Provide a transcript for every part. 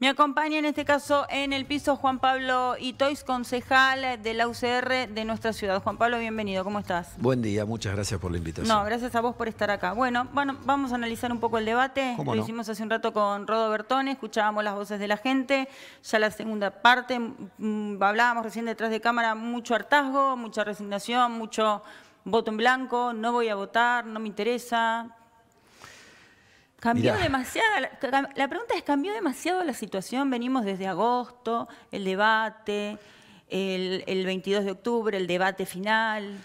Me acompaña en este caso en el piso Juan Pablo Itois, concejal de la UCR de nuestra ciudad. Juan Pablo, bienvenido, ¿cómo estás? Buen día, muchas gracias por la invitación. No, gracias a vos por estar acá. Bueno, bueno vamos a analizar un poco el debate. Lo hicimos hace un rato con Rodo Bertone, escuchábamos las voces de la gente, ya la segunda parte, mm, mm, hablábamos recién detrás de cámara, mucho hartazgo, mucha resignación, mucho voto en blanco, no voy a votar, no me interesa, Cambió demasiado. La pregunta es, ¿cambió demasiado la situación? Venimos desde agosto, el debate, el, 22 de octubre, el debate final.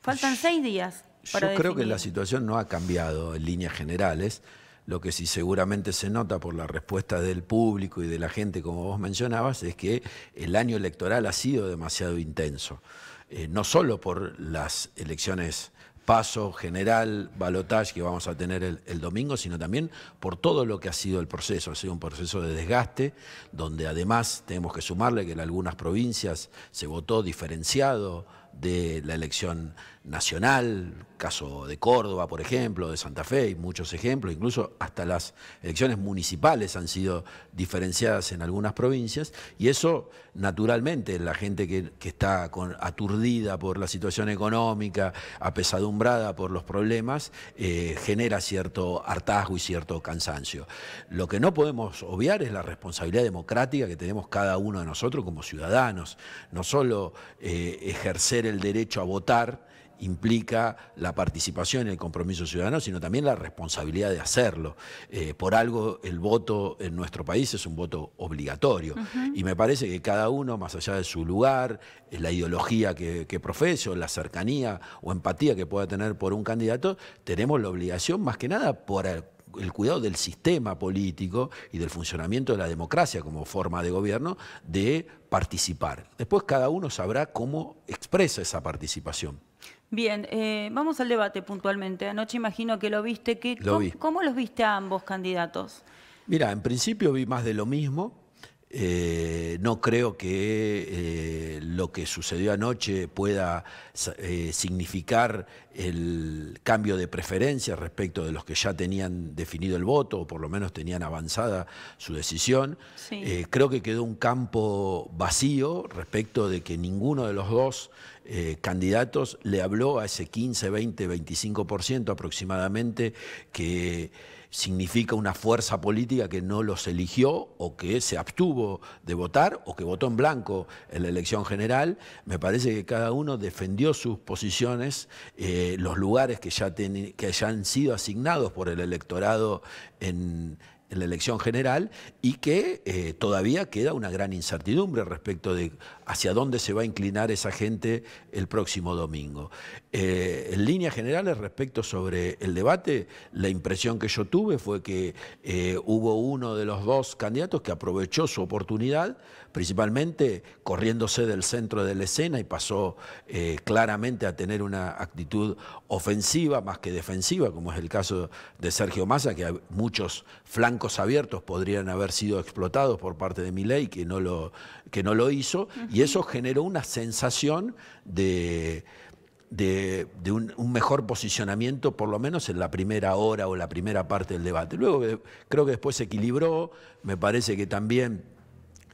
Faltan seis días. Para yo creo que la situación no ha cambiado en líneas generales. Lo que sí seguramente se nota por la respuesta del público y de la gente, como vos mencionabas, es que el año electoral ha sido demasiado intenso. Eh, no solo por las elecciones paso general, balotaje que vamos a tener el, el, domingo, sino también por todo lo que ha sido el proceso. Ha sido un proceso de desgaste, donde además tenemos que sumarle que en algunas provincias se votó diferenciado de la elección nacional, caso de Córdoba, por ejemplo, de Santa Fe, y muchos ejemplos, incluso hasta las elecciones municipales han sido diferenciadas en algunas provincias, y eso naturalmente la gente que, está aturdida por la situación económica, apesadumbrada por los problemas, eh, genera cierto hartazgo y cierto cansancio. Lo que no podemos obviar es la responsabilidad democrática que tenemos cada uno de nosotros como ciudadanos, no solo eh, ejercer el derecho a votar implica la participación y el compromiso ciudadano, sino también la responsabilidad de hacerlo. Eh, por algo el voto en nuestro país es un voto obligatorio. Y me parece que cada uno, más allá de su lugar, eh, la ideología que, que profese, la cercanía o empatía que pueda tener por un candidato, tenemos la obligación, más que nada, por, el el cuidado del sistema político y del funcionamiento de la democracia como forma de gobierno de participar. Después cada uno sabrá cómo expresa esa participación. Bien, eh, vamos al debate puntualmente. Anoche imagino que lo viste. ¿cómo, ¿Cómo los viste a ambos candidatos? Mira, en principio vi más de lo mismo. Eh, no creo que eh, lo que sucedió anoche pueda eh, significar el cambio de preferencia respecto de los que ya tenían definido el voto o por lo menos tenían avanzada su decisión. creo que quedó un campo vacío respecto de que ninguno de los dos candidatos le habló a ese 15, 20, 25% aproximadamente que significa una fuerza política que no los eligió o que se abstuvo de votar o que votó en blanco en la elección general. Me parece que cada uno defendió sus posiciones, eh, los lugares que ya, han sido asignados por el electorado en, la elección general y que eh, todavía queda una gran incertidumbre respecto de hacia dónde se va a inclinar esa gente el próximo domingo. Eh, en líneas generales, respecto sobre el debate, la impresión que yo tuve fue que eh, hubo uno de los dos candidatos que aprovechó su oportunidad, principalmente corriéndose del centro de la escena y pasó eh, claramente a tener una actitud ofensiva más que defensiva, como es el caso de Sergio Massa, que muchos flancos abiertos podrían haber sido explotados por parte de Milei, que no lo, que no lo hizo, y eso generó una sensación de de, un, mejor posicionamiento, por lo menos en la primera hora o la primera parte del debate. Luego eh, creo que después se equilibró, me parece que también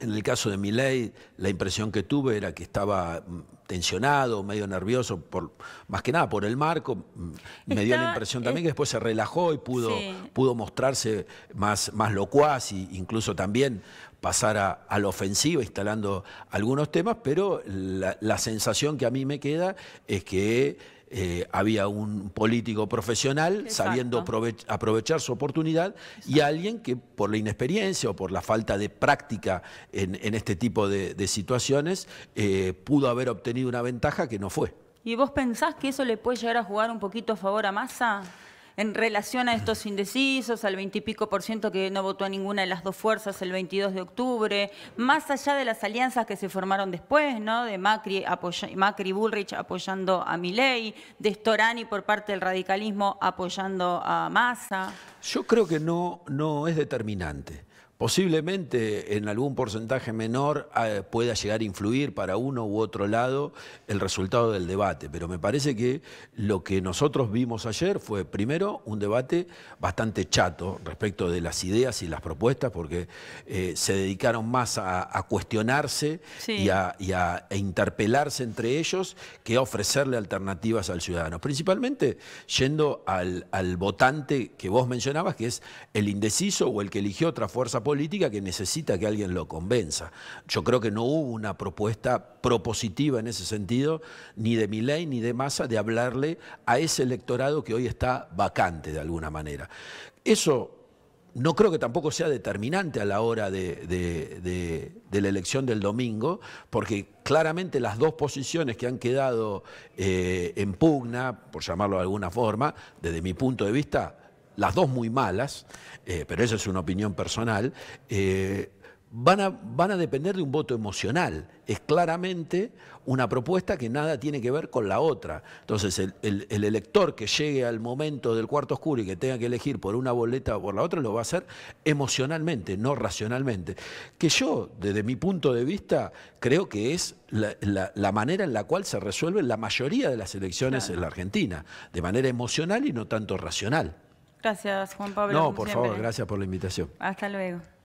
en el caso de Miley, la impresión que tuve era que estaba mm, tensionado, medio nervioso, por, más que nada por el marco. Mm, me dio la impresión eh, también que después se relajó y pudo, pudo mostrarse más, más locuaz e incluso también pasar a, la ofensiva instalando algunos temas, pero la, sensación que a mí me queda es que eh, había un político profesional sabiendo aprovechar su oportunidad y alguien que por la inexperiencia o por la falta de práctica en, este tipo de, situaciones eh, pudo haber obtenido una ventaja que no fue. ¿Y vos pensás que eso le puede llegar a jugar un poquito a favor a Massa? en relación a estos indecisos, al veintipico por ciento que no votó a ninguna de las dos fuerzas el 22 de octubre, más allá de las alianzas que se formaron después, ¿no? De Macri, Macri Bullrich apoyando a Milei, de Storani por parte del radicalismo apoyando a Massa. Yo creo que no, no es determinante. Posiblemente en algún porcentaje menor ah, pueda llegar a influir para uno u otro lado el resultado del debate, pero me parece que lo que nosotros vimos ayer fue primero un debate bastante chato respecto de las ideas y las propuestas, porque eh, se dedicaron más a, cuestionarse y, a, interpelarse entre ellos que a ofrecerle alternativas al ciudadano, principalmente yendo al, al votante que vos mencionabas, que es el indeciso o el que eligió otra fuerza política política que necesita que alguien lo convenza. Yo creo que no hubo una propuesta propositiva en ese sentido, ni de ley ni de Massa, de hablarle a ese electorado que hoy está vacante de alguna manera. Eso no creo que tampoco sea determinante a la hora de, la elección del domingo, porque claramente las dos posiciones que han quedado eh, en pugna, por llamarlo de alguna forma, desde mi punto de vista, las dos muy malas, eh, pero esa es una opinión personal, eh, van, a, van a depender de un voto emocional. Es claramente una propuesta que nada tiene que ver con la otra. Entonces, el, elector que llegue al momento del cuarto oscuro y que tenga que elegir por una boleta o por la otra, lo va a hacer emocionalmente, no racionalmente. Que yo, desde mi punto de vista, creo que es la, manera en la cual se resuelven la mayoría de las elecciones en la Argentina, de manera emocional y no tanto racional. Gracias, Juan Pablo. No, por favor, gracias por la invitación. Hasta luego.